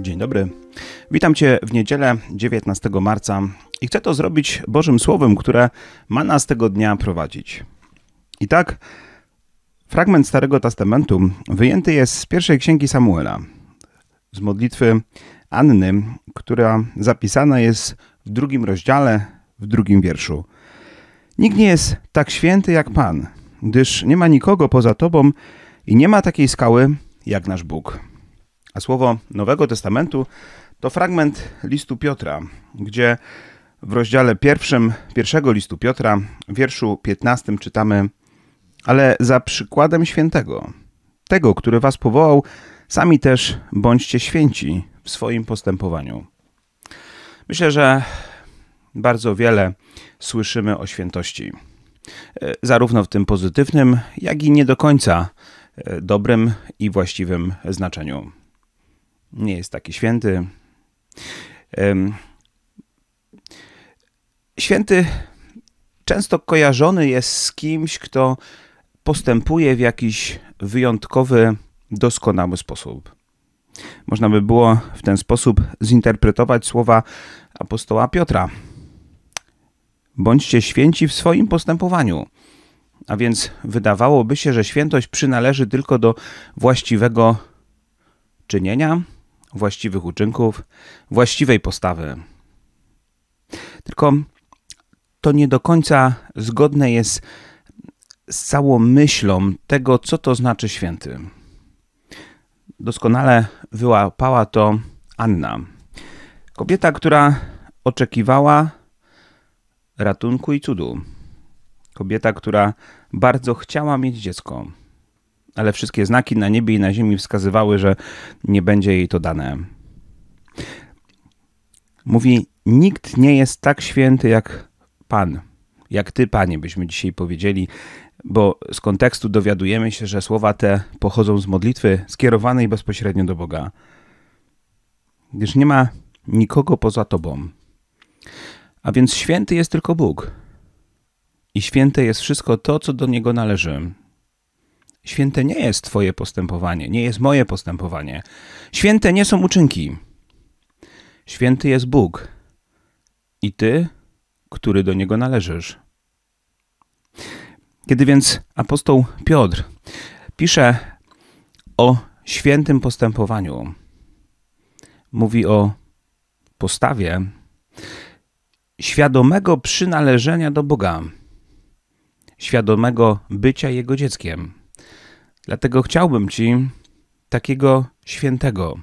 Dzień dobry. Witam Cię w niedzielę 19 marca i chcę to zrobić Bożym Słowem, które ma nas tego dnia prowadzić. I tak, fragment Starego Testamentu wyjęty jest z pierwszej księgi Samuela, z modlitwy Anny, która zapisana jest w drugim rozdziale, w drugim wierszu. Nikt nie jest tak święty jak Pan, gdyż nie ma nikogo poza Tobą i nie ma takiej skały jak nasz Bóg. A słowo Nowego Testamentu to fragment listu Piotra, gdzie w rozdziale pierwszym pierwszego listu Piotra, wierszu 15 czytamy: Ale za przykładem świętego, tego, który was powołał, sami też bądźcie święci w swoim postępowaniu. Myślę, że bardzo wiele słyszymy o świętości. E, zarówno w tym pozytywnym, jak i nie do końca e, dobrym i właściwym znaczeniu nie jest taki święty. Święty często kojarzony jest z kimś, kto postępuje w jakiś wyjątkowy, doskonały sposób. Można by było w ten sposób zinterpretować słowa apostoła Piotra. Bądźcie święci w swoim postępowaniu. A więc wydawałoby się, że świętość przynależy tylko do właściwego czynienia, właściwych uczynków, właściwej postawy. Tylko to nie do końca zgodne jest z całą myślą tego, co to znaczy święty. Doskonale wyłapała to Anna. Kobieta, która oczekiwała ratunku i cudu. Kobieta, która bardzo chciała mieć dziecko ale wszystkie znaki na niebie i na ziemi wskazywały, że nie będzie jej to dane. Mówi: Nikt nie jest tak święty jak Pan, jak Ty, Panie, byśmy dzisiaj powiedzieli, bo z kontekstu dowiadujemy się, że słowa te pochodzą z modlitwy skierowanej bezpośrednio do Boga. Gdyż nie ma nikogo poza Tobą. A więc święty jest tylko Bóg. I święte jest wszystko to, co do Niego należy. Święte nie jest Twoje postępowanie, nie jest moje postępowanie. Święte nie są uczynki. Święty jest Bóg i Ty, który do Niego należysz. Kiedy więc apostoł Piotr pisze o świętym postępowaniu, mówi o postawie świadomego przynależenia do Boga, świadomego bycia Jego dzieckiem. Dlatego chciałbym Ci takiego świętego,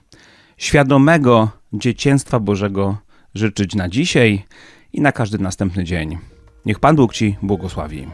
świadomego dzieciństwa Bożego życzyć na dzisiaj i na każdy następny dzień. Niech Pan Bóg Ci błogosławi.